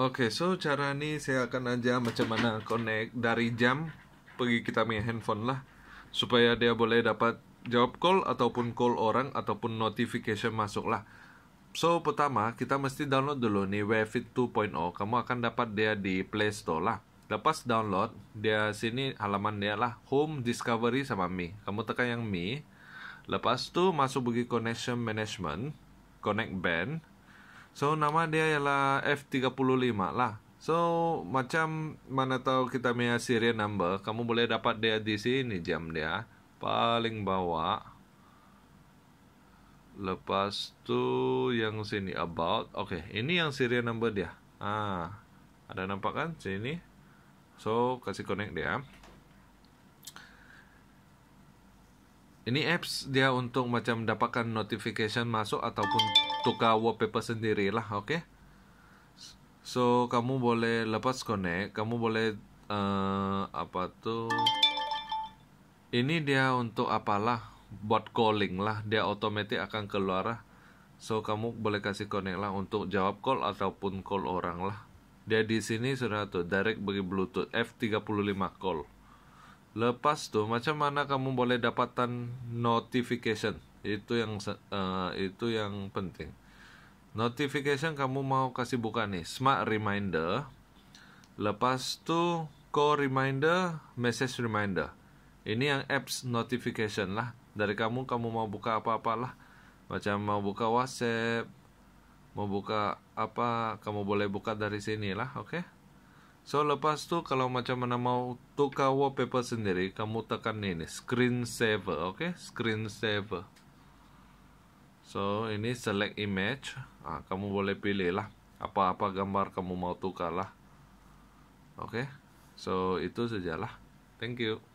Oke, okay, so cara ini saya akan aja macam mana connect dari jam pergi kita main handphone lah supaya dia boleh dapat jawab call ataupun call orang ataupun notification masuk lah. So pertama kita mesti download dulu nih Wavefit 2.0. Kamu akan dapat dia di Play Store lah. Lepas download, dia sini halaman dia lah Home Discovery sama Mi. Kamu tekan yang Mi. Lepas tu masuk bagi Connection Management, Connect Band, So nama dia ialah F35 lah. So macam mana tahu kita punya serial number, kamu boleh dapat dia di sini jam dia paling bawah. Lepas tu yang sini about. Oke, ini yang serial number dia. Ah, ada nampak kan sini? So kasih connect dia. ini apps dia untuk macam dapatkan notification masuk ataupun tukar wallpaper sendirilah oke okay? so kamu boleh lepas connect kamu boleh uh, apa tuh ini dia untuk apalah buat calling lah dia otomatis akan keluar lah. so kamu boleh kasih connect lah untuk jawab call ataupun call orang lah dia di sini sudah tuh direct bagi bluetooth F35 call Lepas tu macam mana kamu boleh dapatkan notification? Itu yang uh, itu yang penting. Notification kamu mau kasih buka nih, smart reminder. Lepas tu call reminder, message reminder. Ini yang apps notification lah. Dari kamu kamu mau buka apa-apalah. Macam mau buka WhatsApp, mau buka apa, kamu boleh buka dari sini lah, oke? Okay? So lepas tu kalau macam mana mau tukar wallpaper sendiri, kamu tekan ini screen saver, oke? Screen saver. So ini select image. Ah, kamu boleh pilih lah apa-apa gambar kamu mau tukar lah. Oke. So itu sajalah. Thank you.